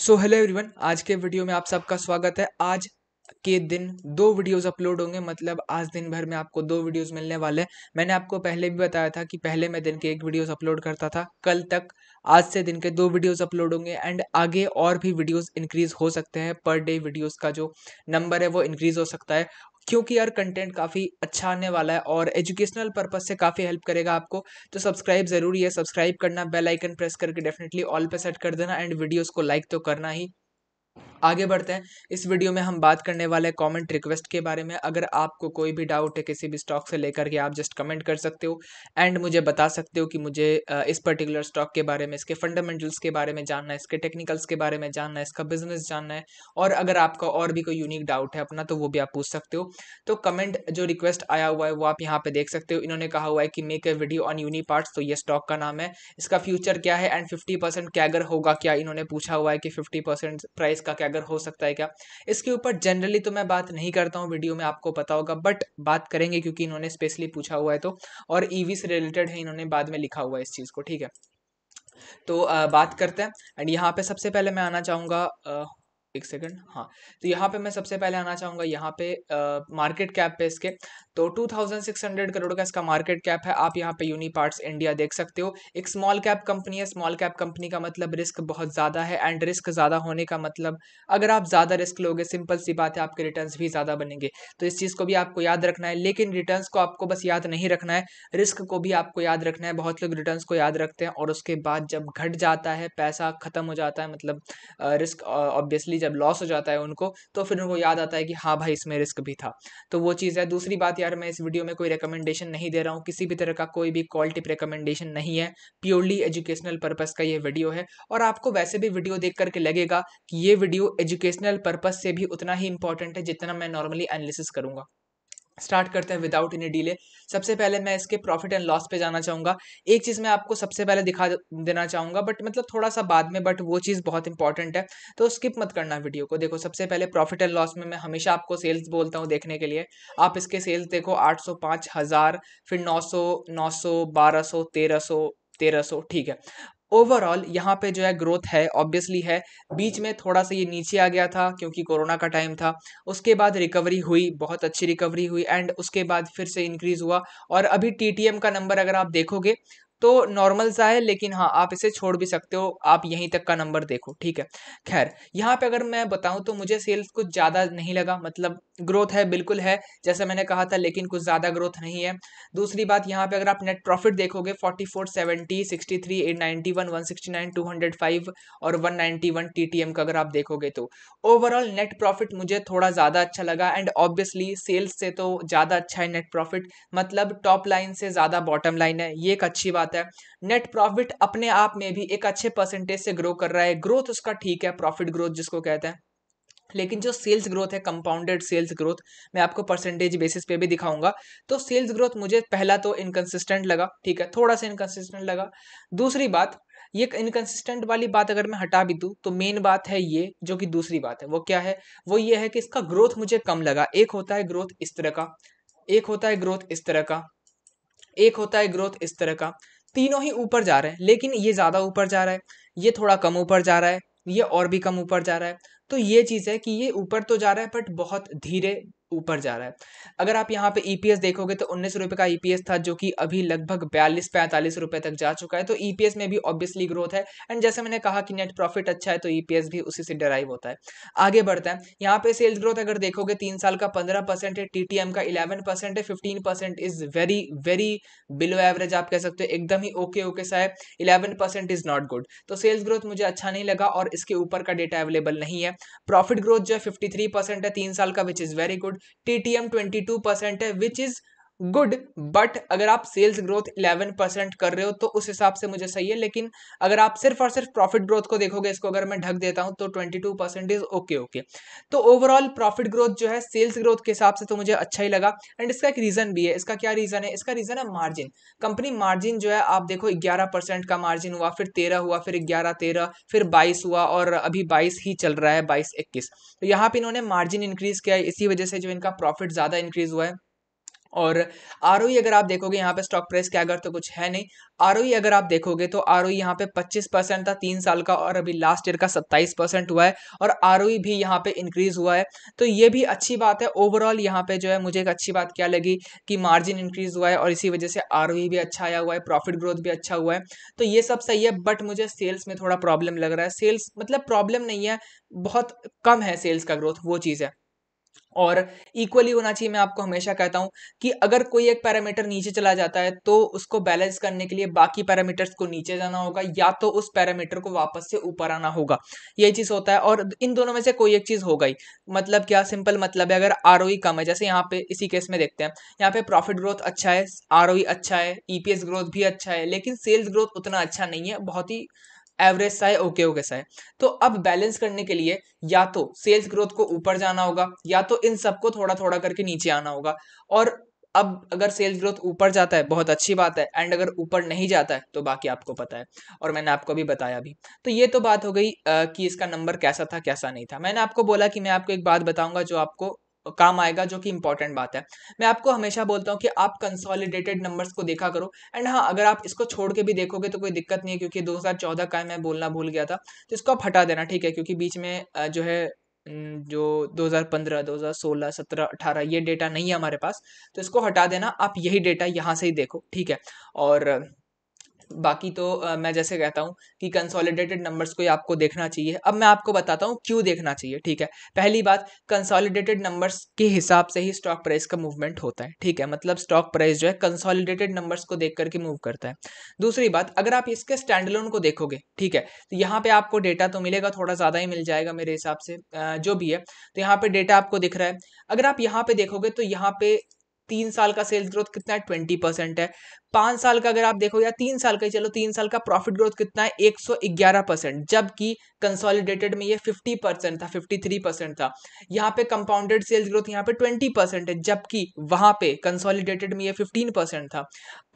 so hello everyone आज के video में आप सबका स्वागत है आज के दिन दो वीडियोस अपलोड होंगे मतलब आज दिन भर में आपको दो वीडियोस मिलने वाले हैं मैंने आपको पहले भी बताया था कि पहले मैं दिन के एक वीडियोस अपलोड करता था कल तक आज से दिन के दो वीडियोस अपलोड होंगे एंड आगे और भी वीडियोस इंक्रीज हो सकते हैं पर डे वीडियोस का जो नंबर है वो इंक्रीज हो सकता है क्योंकि यार कंटेंट काफ़ी अच्छा आने वाला है और एजुकेशनल पर्पज़ से काफ़ी हेल्प करेगा आपको तो सब्सक्राइब ज़रूरी है सब्सक्राइब करना बेल आइकन प्रेस करके डेफिनेटली ऑल पे सेट कर देना एंड वीडियोस को लाइक तो करना ही आगे बढ़ते हैं इस वीडियो में हम बात करने वाले कमेंट रिक्वेस्ट के बारे में अगर आपको कोई भी डाउट है किसी भी स्टॉक से लेकर के आप जस्ट कमेंट कर सकते हो एंड मुझे बता सकते हो कि मुझे इस पर्टिकुलर स्टॉक के बारे में इसके फंडामेंटल्स के बारे में जानना है इसके टेक्निकल्स के बारे में जानना है इसका बिजनेस जानना है और अगर आपका और भी कोई यूनिक डाउट है अपना तो वो भी आप पूछ सकते हो तो कमेंट जो रिक्वेस्ट आया हुआ है वो आप यहाँ पे देख सकते हो इन्होंने कहा हुआ है कि मेक ए वीडियो ऑन यूनी तो ये स्टॉक का नाम है इसका फ्यूचर क्या है एंड फिफ्टी परसेंट कैगर होगा क्या इन्होंने पूछा हुआ है कि फिफ्टी परसेंट प्राइस का क्या अगर हो सकता है क्या इसके ऊपर जनरली तो मैं बात नहीं करता हूँ वीडियो में आपको पता होगा बट बात करेंगे क्योंकि इन्होंने स्पेशली पूछा हुआ है तो और ईवी से रिलेटेड है इन्होंने बाद में लिखा हुआ है इस चीज़ को ठीक है तो आ, बात करते हैं एंड यहाँ पे सबसे पहले मैं आना चाहूँगा एक सेकंड हाँ तो यहाँ पे मैं सबसे पहले आना चाहूँगा यहाँ पे मार्केट कैप पे इसके तो 2600 करोड़ का इसका मार्केट कैप है आप यहाँ पे यूनी पार्ट्स इंडिया देख सकते हो एक स्मॉल कैप कंपनी है स्मॉल कैप कंपनी का मतलब रिस्क बहुत ज़्यादा है एंड रिस्क ज़्यादा होने का मतलब अगर आप ज़्यादा रिस्क लोगे सिंपल सी बात है आपके रिटर्न भी ज़्यादा बनेंगे तो इस चीज़ को भी आपको याद रखना है लेकिन रिटर्न को आपको बस याद नहीं रखना है रिस्क को भी आपको याद रखना है बहुत लोग रिटर्न को याद रखते हैं और उसके बाद जब घट जाता है पैसा ख़त्म हो जाता है मतलब रिस्क ऑब्वियसली जब लॉस हो जाता है उनको तो फिर उनको याद आता है कि हाँ भाई इसमें रिस्क भी था तो वो चीज़ है दूसरी बात यार मैं इस वीडियो में कोई रिकमेंडेशन नहीं दे रहा हूँ किसी भी तरह का कोई भी कॉल टिप रिकमेंडेशन नहीं है प्योरली एजुकेशनल पर्पज़ का ये वीडियो है और आपको वैसे भी वीडियो देख करके लगेगा कि ये वीडियो एजुकेशनल पर्पज़ से भी उतना ही इंपॉर्टेंट है जितना मैं नॉर्मली एनालिसिस करूँगा स्टार्ट करते हैं विदाउट एनी डिले सबसे पहले मैं इसके प्रॉफिट एंड लॉस पे जाना चाहूँगा एक चीज़ मैं आपको सबसे पहले दिखा देना चाहूँगा बट मतलब थोड़ा सा बाद में बट वो चीज़ बहुत इंपॉर्टेंट है तो स्किप मत करना वीडियो को देखो सबसे पहले प्रॉफिट एंड लॉस में मैं हमेशा आपको सेल्स बोलता हूँ देखने के लिए आप इसके सेल्स देखो आठ सौ पाँच हज़ार फिर नौ सौ नौ सौ बारह सौ तेरह सौ तेरह सौ ठीक है ओवरऑल यहाँ पे जो है ग्रोथ है ऑब्वियसली है बीच में थोड़ा सा ये नीचे आ गया था क्योंकि कोरोना का टाइम था उसके बाद रिकवरी हुई बहुत अच्छी रिकवरी हुई एंड उसके बाद फिर से इंक्रीज़ हुआ और अभी टी का नंबर अगर आप देखोगे तो नॉर्मल सा है लेकिन हाँ आप इसे छोड़ भी सकते हो आप यहीं तक का नंबर देखो ठीक है खैर यहाँ पे अगर मैं बताऊँ तो मुझे सेल्स कुछ ज़्यादा नहीं लगा मतलब ग्रोथ है बिल्कुल है जैसे मैंने कहा था लेकिन कुछ ज़्यादा ग्रोथ नहीं है दूसरी बात यहाँ पे अगर आप नेट प्रॉफिट देखोगे forty four seventy sixty three eight one one sixty nine two hundred five और one one T T M का अगर आप देखोगे तो ओवरऑल नेट प्रॉफिट मुझे थोड़ा ज़्यादा अच्छा लगा एंड ऑब्वियसली सेल्स से तो ज़्यादा अच्छा है नेट प्रॉफिट मतलब टॉप लाइन से ज़्यादा बॉटम लाइन है ये एक अच्छी बात है नेट प्रॉफिट अपने आप में भी एक अच्छे परसेंटेज से ग्रो कर रहा है ग्रोथ उसका ठीक है प्रॉफिट ग्रोथ जिसको कहते हैं लेकिन जो सेल्स ग्रोथ है कंपाउंडेड सेल्स ग्रोथ मैं आपको परसेंटेज बेसिस पे भी दिखाऊंगा तो सेल्स ग्रोथ मुझे पहला तो इनकन्सिस्टेंट लगा ठीक है थोड़ा सा इनकन्सिस्टेंट लगा दूसरी बात ये इनकन्सिस्टेंट वाली बात अगर मैं हटा भी दूँ तो मेन बात है ये जो कि दूसरी बात है वो क्या है वो ये है कि इसका ग्रोथ मुझे कम लगा एक होता है ग्रोथ इस तरह का एक होता है ग्रोथ इस तरह का एक होता है ग्रोथ इस तरह का तीनों ही ऊपर जा रहे हैं लेकिन ये ज़्यादा ऊपर जा रहा है ये थोड़ा कम ऊपर जा रहा है ये और भी कम ऊपर जा रहा है तो ये चीज़ है कि ये ऊपर तो जा रहा है बट बहुत धीरे ऊपर जा रहा है अगर आप यहाँ पे ईपीएस e देखोगे तो उन्नीस रुपये का ईपीएस e था जो कि अभी लगभग बयालीस पैंतालीस रुपये तक जा चुका है तो ईपीएस e में भी ऑब्वियसली ग्रोथ है एंड जैसे मैंने कहा कि नेट प्रॉफिट अच्छा है तो ईपीएस भी उसी से डराइव होता है आगे बढ़ता है यहाँ पे सेल्स ग्रोथ अगर देखोगे तीन साल का पंद्रह परसेंट है टी का इलेवन परसेंट है fifteen percent is very very below average आप कह सकते हो एकदम ही ओके ओके सा है इलेवन इज नॉट गुड तो सेल्स ग्रोथ मुझे अच्छा नहीं लगा और इसके ऊपर का डेटा अवेलेबल नहीं है प्रॉफिट ग्रोथ जो है फिफ्टी है तीन साल का which is very good T T M twenty two percent है विच इज़ गुड बट अगर आप सेल्स ग्रोथ 11 परसेंट कर रहे हो तो उस हिसाब से मुझे सही है लेकिन अगर आप सिर्फ और सिर्फ प्रॉफिट ग्रोथ को देखोगे इसको अगर मैं ढक देता हूं तो 22 परसेंट इज ओके ओके तो ओवरऑल प्रॉफिट ग्रोथ जो है सेल्स ग्रोथ के हिसाब से तो मुझे अच्छा ही लगा एंड इसका एक रीज़न भी है इसका क्या रीज़न है इसका रीज़न है मार्जिन कंपनी मार्जिन जो है आप देखो ग्यारह का मार्जिन हुआ फिर तेरह हुआ फिर ग्यारह तेरह फिर बाईस हुआ और अभी बाईस ही चल रहा है बाईस इक्कीस तो यहाँ पर इन्होंने मार्जिन इंक्रीज़ किया है इसी वजह से जो इनका प्रॉफिट ज़्यादा इंक्रीज़ हुआ है और आर e अगर आप देखोगे यहाँ पे स्टॉक प्राइस क्या अगर तो कुछ है नहीं आर e अगर आप देखोगे तो आर ओ e यहाँ पे 25 परसेंट था तीन साल का और अभी लास्ट ईयर का 27 परसेंट हुआ है और आर भी यहाँ पे इंक्रीज हुआ है तो ये भी अच्छी बात है ओवरऑल यहाँ पे जो है मुझे एक अच्छी बात क्या लगी कि मार्जिन इंक्रीज हुआ है और इसी वजह से आर भी अच्छा आया हुआ है प्रॉफिट ग्रोथ भी अच्छा हुआ है तो ये सब सही है बट मुझे सेल्स में थोड़ा प्रॉब्लम लग रहा है सेल्स मतलब प्रॉब्लम नहीं है बहुत कम है सेल्स का ग्रोथ वो चीज़ है और इक्वली होना चाहिए मैं आपको हमेशा कहता हूँ कि अगर कोई एक पैरामीटर नीचे चला जाता है तो उसको बैलेंस करने के लिए बाकी पैरामीटर्स को नीचे जाना होगा या तो उस पैरामीटर को वापस से ऊपर आना होगा ये चीज़ होता है और इन दोनों में से कोई एक चीज़ होगा ही मतलब क्या सिंपल मतलब है अगर आर e कम है जैसे यहाँ पे इसी केस में देखते हैं यहाँ पे प्रॉफिट ग्रोथ अच्छा है आर e अच्छा है ई e ग्रोथ भी अच्छा है लेकिन सेल्स ग्रोथ उतना अच्छा नहीं है बहुत ही एवरेज सा है ओके ओके सा है तो अब बैलेंस करने के लिए या तो सेल्स ग्रोथ को ऊपर जाना होगा या तो इन सबको थोड़ा थोड़ा करके नीचे आना होगा और अब अगर सेल्स ग्रोथ ऊपर जाता है बहुत अच्छी बात है एंड अगर ऊपर नहीं जाता है तो बाकी आपको पता है और मैंने आपको अभी बताया भी तो ये तो बात हो गई आ, कि इसका नंबर कैसा था कैसा नहीं था मैंने आपको बोला कि मैं आपको एक बात बताऊंगा जो आपको काम आएगा जो कि इंपॉर्टेंट बात है मैं आपको हमेशा बोलता हूँ कि आप कंसोलिडेटेड नंबर्स को देखा करो एंड हाँ अगर आप इसको छोड़ के भी देखोगे तो कोई दिक्कत नहीं है क्योंकि 2014 का मैं बोलना भूल गया था तो इसको आप हटा देना ठीक है क्योंकि बीच में जो है जो 2015, 2016, 17, 18 ये डेटा नहीं है हमारे पास तो इसको हटा देना आप यही डेटा यहाँ से ही देखो ठीक है और बाकी तो आ, मैं जैसे कहता हूँ कि कंसोलिडेटेड नंबर्स को ही आपको देखना चाहिए अब मैं आपको बताता हूँ क्यों देखना चाहिए ठीक है पहली बात कंसोलिडेटेड नंबर्स के हिसाब से ही स्टॉक प्राइस का मूवमेंट होता है ठीक है मतलब स्टॉक प्राइस जो है कंसोलिडेटेड नंबर्स को देख करके मूव करता है दूसरी बात अगर आप इसके स्टैंडलोन को देखोगे ठीक है तो यहाँ पे आपको डेटा तो मिलेगा थोड़ा ज़्यादा ही मिल जाएगा मेरे हिसाब से जो भी है तो यहाँ पे डेटा आपको दिख रहा है अगर आप यहाँ पे देखोगे तो यहाँ पे तीन साल का सेल्स ग्रोथ कितना है ट्वेंटी परसेंट है पांच साल का अगर आप देखो या तीन साल का चलो तीन साल का प्रॉफिट ग्रोथ कितना है एक सौ ग्यारह परसेंट जबकि कंसोलिडेटेड में ये फिफ्टी परसेंट था फिफ्टी थ्री परसेंट था यहाँ पे कंपाउंडेड सेल्स ग्रोथ यहाँ पे ट्वेंटी परसेंट है जबकि वहां पे कंसोलिडेटेड में ये फिफ्टीन परसेंट था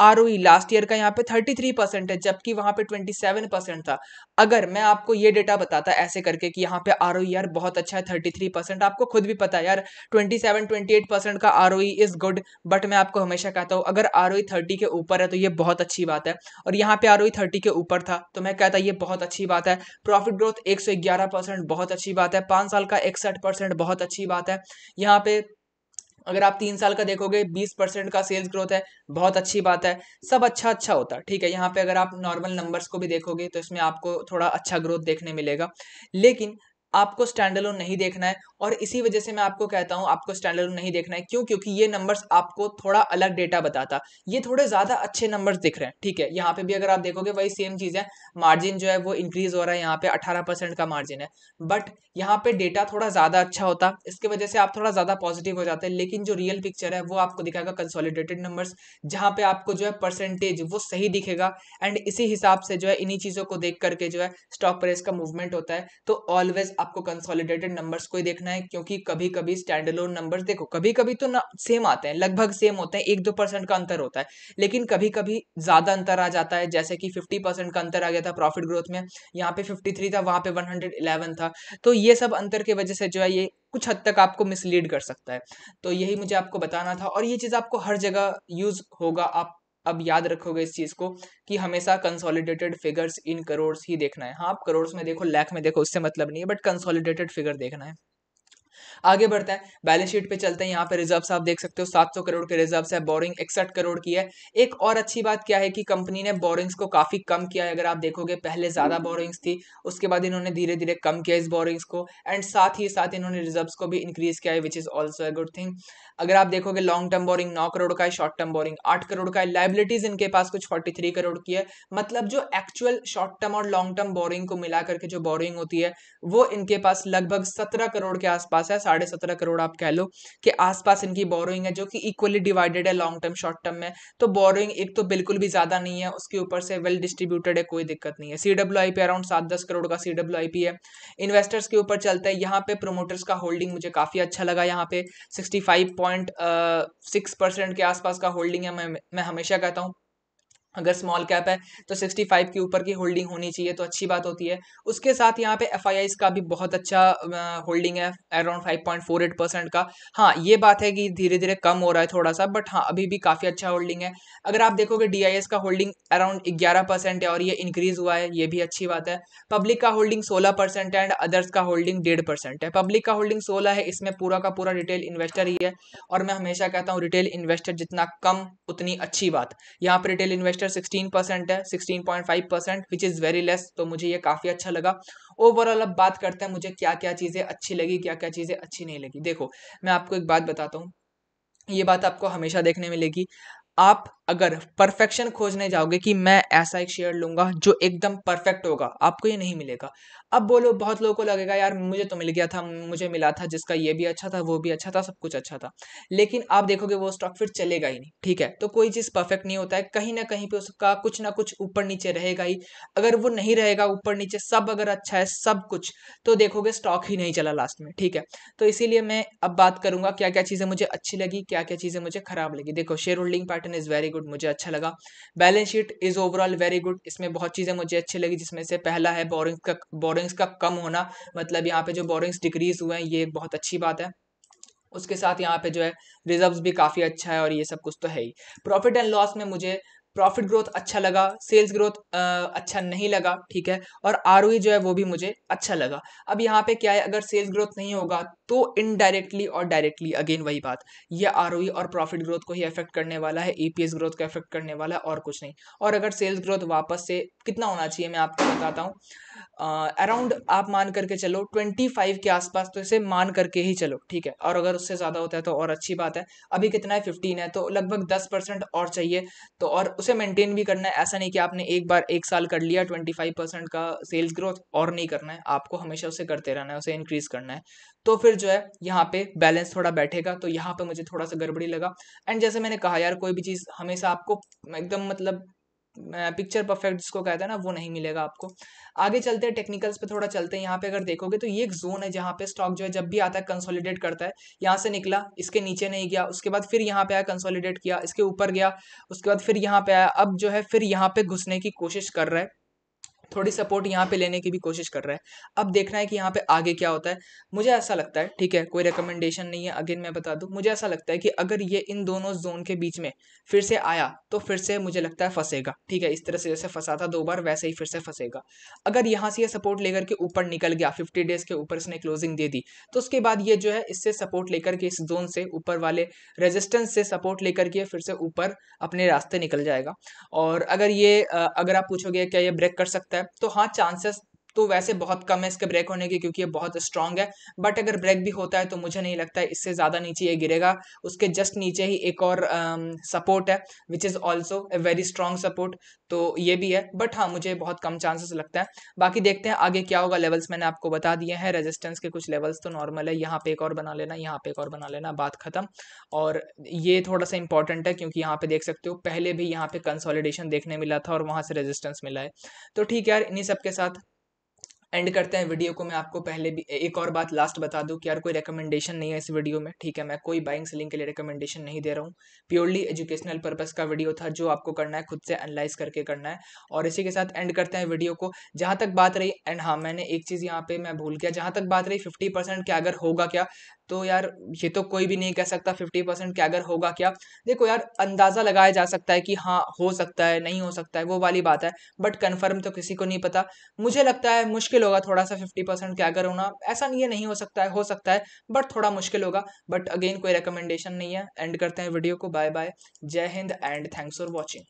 आर लास्ट ईयर का यहाँ पे थर्टी परसेंट है जबकि वहां पे ट्वेंटी परसेंट था अगर मैं आपको ये डेटा बताता ऐसे करके कि यहाँ पे आर e यार बहुत अच्छा है थर्टी परसेंट आपको खुद भी पता है यार ट्वेंटी सेवन परसेंट का आर इज गुड बट मैं आपको हमेशा कहता हूँ अगर आर थर्टी e के ऊपर है तो ये बहुत अच्छी बात है और यहाँ पे आर थर्टी के ऊपर था तो मैं कहता ये बहुत अच्छी बात है प्रॉफिट ग्रोथ एक बहुत अच्छी बात है पाँच साल का इकसठ बहुत अच्छी बात है यहाँ पे अगर आप तीन साल का देखोगे बीस परसेंट का सेल्स ग्रोथ है बहुत अच्छी बात है सब अच्छा अच्छा होता है ठीक है यहाँ पे अगर आप नॉर्मल नंबर्स को भी देखोगे तो इसमें आपको थोड़ा अच्छा ग्रोथ देखने मिलेगा लेकिन आपको स्टैंडलोन नहीं देखना है और इसी वजह से मैं आपको कहता हूँ आपको स्टैंडर्ड नहीं देखना है क्यों क्योंकि ये नंबर्स आपको थोड़ा अलग डेटा बताता ये थोड़े ज़्यादा अच्छे नंबर्स दिख रहे हैं ठीक है यहाँ पे भी अगर आप देखोगे वही सेम चीज़ है मार्जिन जो है वो इंक्रीज़ हो रहा है यहाँ पे अठारह परसेंट का मार्जिन है बट यहाँ पे डेटा थोड़ा ज़्यादा अच्छा होता इसके वजह से आप थोड़ा ज़्यादा पॉजिटिव हो जाते हैं लेकिन जो रियल पिक्चर है वो आपको दिखाएगा कंसोलिडेटेड नंबर्स जहाँ पे आपको जो है परसेंटेज वो सही दिखेगा एंड इसी हिसाब से जो है इन्हीं चीज़ों को देख करके जो है स्टॉक प्राइस का मूवमेंट होता है तो ऑलवेज आपको कंसोलिडेटेड नंबर्स को ही देखना रखना है क्योंकि कभी कभी स्टैंडलोन नंबर देखो कभी कभी तो सेम आते हैं लगभग सेम होते हैं एक दो परसेंट का अंतर होता है लेकिन कभी कभी ज़्यादा अंतर आ जाता है जैसे कि फिफ्टी परसेंट का अंतर आ गया था प्रॉफिट ग्रोथ में यहाँ पे फिफ्टी थ्री था वहाँ पे वन हंड्रेड इलेवन था तो ये सब अंतर की वजह से जो है ये कुछ हद तक आपको मिसलीड कर सकता है तो यही मुझे आपको बताना था और ये चीज़ आपको हर जगह यूज़ होगा आप अब याद रखोगे इस चीज़ को कि हमेशा कंसोलिडेटेड फिगर्स इन करोड़ ही देखना है हाँ आप करोड़ में देखो लाख में देखो उससे मतलब नहीं है बट कंसोलिडेटेड फिगर देखना है आगे बढ़ते हैं बैलेंस शीट पे चलते हैं यहाँ पे रिजर्व्स आप देख सकते हो 700 करोड़ के रिजर्व्स है बोरिंग इकसठ करोड़ की है एक और अच्छी बात क्या है कि कंपनी ने बोरिंग्स को काफ़ी कम किया है अगर आप देखोगे पहले ज़्यादा बोरिंग्स थी उसके बाद इन्होंने धीरे धीरे कम किया इस बोरिंग्स को एंड साथ ही साथ इन्होंने रिजर्व को भी इंक्रीज किया है which is also a good thing अगर आप देखोगे लॉन्ग टर्म बोरिंग नौ करोड़ का है शॉर्ट टर्म बोरिंग आठ करोड़ का है लाइबिलिटीज़ इनके पास कुछ फोर्टी करोड़ की है मतलब जो एक्चुअल शॉर्ट टर्म और लॉन्ग टर्म बोरिंग को मिला करके जो बोरिंग होती है वो इनके पास लगभग सत्रह करोड़ के आसपास है साढ़े सत्रह करोड़ आप कह लो कि आसपास इनकी बोरोइंग है जो कि इक्वली डिवाइडेड है लॉन्ग टर्म शॉर्ट टर्म में तो बोरोइंग एक तो बिल्कुल भी ज़्यादा नहीं है उसके ऊपर से वेल डिस्ट्रीब्यूटेड है कोई दिक्कत नहीं है C W I P around सात दस करोड़ का सी डब्ल्यू आई पी है इन्वेस्टर्स के ऊपर चलते हैं यहाँ पे प्रोमोटर्स का होल्डिंग मुझे काफ़ी अच्छा लगा यहाँ पे sixty five point six percent के आसपास का होल्डिंग है मैं मैं हमेशा कहता हूँ अगर स्मॉल कैप है तो 65 के ऊपर की होल्डिंग होनी चाहिए तो अच्छी बात होती है उसके साथ यहाँ पे एफ का भी बहुत अच्छा होल्डिंग है अराउंड 5.48 परसेंट का हाँ ये बात है कि धीरे धीरे कम हो रहा है थोड़ा सा बट हाँ अभी भी काफ़ी अच्छा होल्डिंग है अगर आप देखोगे डी का होल्डिंग अराउंड ग्यारह परसेंट है और ये इंक्रीज हुआ है ये भी अच्छी बात है पब्लिक का होल्डिंग सोलह परसेंट एंड अदर्स का होल्डिंग डेढ़ परसेंट है पब्लिक का होल्डिंग सोलह है इसमें पूरा का पूरा रिटेल इन्वेस्टर ही है और मैं हमेशा कहता हूँ रिटेल इन्वेस्टर जितना कम उतनी अच्छी बात यहाँ पर retail investor semester sixteen percent है 16.5 percent which is very less तो मुझे ये काफ़ी अच्छा लगा ओवरऑल अब बात करते हैं मुझे क्या क्या चीज़ें अच्छी लगी क्या क्या चीज़ें अच्छी नहीं लगी देखो मैं आपको एक बात बताता हूँ ये बात आपको हमेशा देखने मिलेगी आप अगर परफेक्शन खोजने जाओगे कि मैं ऐसा एक शेयर लूंगा जो एकदम परफेक्ट होगा आपको ये नहीं मिलेगा अब बोलो बहुत लोगों को लगेगा यार मुझे तो मिल गया था मुझे मिला था जिसका ये भी अच्छा था वो भी अच्छा था सब कुछ अच्छा था लेकिन आप देखोगे वो स्टॉक फिर चलेगा ही नहीं ठीक है तो कोई चीज़ परफेक्ट नहीं होता है कहीं ना कहीं पर उसका कुछ ना कुछ ऊपर नीचे रहेगा ही अगर वो नहीं रहेगा ऊपर नीचे सब अगर अच्छा है सब कुछ तो देखोगे स्टॉक ही नहीं चला लास्ट में ठीक है तो इसीलिए मैं अब बात करूंगा क्या क्या चीज़ें मुझे अच्छी लगी क्या क्या चीज़ें मुझे खराब लगी देखो share holding pattern is very good good मुझे अच्छा लगा balance sheet is overall very good इसमें बहुत चीज़ें मुझे अच्छी लगी जिसमें से पहला है बोरिंग्स का बोरिंग्स का कम होना मतलब यहाँ पे जो बोरिंग्स डिक्रीज़ हुए हैं ये बहुत अच्छी बात है उसके साथ यहाँ पे जो है रिजर्व्स भी काफ़ी अच्छा है और ये सब कुछ तो है ही प्रॉफिट एंड लॉस में मुझे प्रॉफिट ग्रोथ अच्छा लगा सेल्स ग्रोथ अच्छा नहीं लगा ठीक है और आर e जो है वो भी मुझे अच्छा लगा अब यहाँ पे क्या है अगर सेल्स ग्रोथ नहीं होगा तो इनडायरेक्टली और डायरेक्टली अगेन वही बात ये आर e और प्रॉफिट ग्रोथ को ही अफेक्ट करने वाला है ई ग्रोथ को अफेक्ट करने वाला है और कुछ नहीं और अगर सेल्स ग्रोथ वापस से कितना होना चाहिए मैं आपको बताता हूँ अराउंड आप मान करके चलो ट्वेंटी फाइव के आसपास तो इसे मान करके ही चलो ठीक है और अगर उससे ज़्यादा होता है तो और अच्छी बात है अभी कितना है फिफ्टीन है तो लगभग दस परसेंट और चाहिए तो और उसे मेंटेन भी करना है ऐसा नहीं कि आपने एक बार एक साल कर लिया ट्वेंटी फाइव परसेंट का सेल्स ग्रोथ और नहीं करना है आपको हमेशा उसे करते रहना है उसे इंक्रीज़ करना है तो फिर जो है यहाँ पे बैलेंस थोड़ा बैठेगा तो यहाँ पे मुझे थोड़ा सा गड़बड़ी लगा एंड जैसे मैंने कहा यार कोई भी चीज़ हमेशा आपको एकदम मतलब पिक्चर परफेक्ट जिसको कहते हैं ना वो नहीं मिलेगा आपको आगे चलते हैं टेक्निकल्स पे थोड़ा चलते हैं यहाँ पे अगर देखोगे तो ये एक जोन है जहाँ पे स्टॉक जो है जब भी आता है कंसोलिडेट करता है यहाँ से निकला इसके नीचे नहीं गया उसके बाद फिर यहाँ पे आया कंसोलिडेट किया इसके ऊपर गया उसके बाद फिर यहाँ पे आया अब जो है फिर यहाँ पे घुसने की कोशिश कर रहा है थोड़ी सपोर्ट यहाँ पे लेने की भी कोशिश कर रहा है अब देखना है कि यहाँ पे आगे क्या होता है मुझे ऐसा लगता है ठीक है कोई रिकमेंडेशन नहीं है अगेन मैं बता दूँ मुझे ऐसा लगता है कि अगर ये इन दोनों जोन के बीच में फिर से आया तो फिर से मुझे लगता है फंसेगा ठीक है इस तरह से जैसे फंसा था दो बार वैसे ही फिर से फंसेगा अगर यहाँ से ये सपोर्ट लेकर के ऊपर निकल गया फिफ्टी डेज के ऊपर इसने क्लोजिंग दे दी तो उसके बाद ये जो है इससे सपोर्ट लेकर के इस जोन से ऊपर वाले रेजिस्टेंस से सपोर्ट लेकर के फिर से ऊपर अपने रास्ते निकल जाएगा और अगर ये अगर आप पूछोगे क्या ये ब्रेक कर सकता है है तो हाँ चांसेस तो वैसे बहुत कम है इसके ब्रेक होने के क्योंकि ये बहुत स्ट्रांग है बट अगर ब्रेक भी होता है तो मुझे नहीं लगता है इससे ज़्यादा नीचे ये गिरेगा उसके जस्ट नीचे ही एक और सपोर्ट है which is also a very strong support तो ये भी है बट हाँ मुझे बहुत कम चांसेस लगता है बाकी देखते हैं आगे क्या होगा लेवल्स मैंने आपको बता दिए हैं रेजिस्टेंस के कुछ लेवल्स तो नॉर्मल है यहाँ पे एक और बना लेना यहाँ पे एक और बना लेना बात खत्म और ये थोड़ा सा इंपॉर्टेंट है क्योंकि यहाँ पे देख सकते हो पहले भी यहाँ पे कंसोलिडेशन देखने मिला था और वहाँ से रेजिस्टेंस मिला है तो ठीक है यार इन्हीं सब के साथ एंड करते हैं वीडियो को मैं आपको पहले भी एक और बात लास्ट बता दूं कि यार कोई रिकमेंडेशन नहीं है इस वीडियो में ठीक है मैं कोई बाइंग सेलिंग के लिए रिकमेंडेशन नहीं दे रहा हूँ प्योरली एजुकेशनल पर्पस का वीडियो था जो आपको करना है खुद से एनालाइज करके करना है और इसी के साथ एंड करते हैं वीडियो को जहाँ तक बात रही एंड हाँ मैंने एक चीज़ यहाँ पे मैं भूल गया जहाँ तक बात रही फिफ्टी परसेंट क्या अगर होगा क्या तो यार ये तो कोई भी नहीं कह सकता फिफ्टी परसेंट क्या अगर होगा क्या देखो यार अंदाज़ा लगाया जा सकता है कि हाँ हो सकता है नहीं हो सकता है वो वाली बात है बट कन्फर्म तो किसी को नहीं पता मुझे लगता है मुश्किल होगा थोड़ा सा फिफ्टी परसेंट क्या अगर होना ऐसा नहीं है नहीं हो सकता है हो सकता है बट थोड़ा मुश्किल होगा बट अगेन कोई रिकमेंडेशन नहीं है एंड करते हैं वीडियो को बाय बाय जय Hind and thanks for watching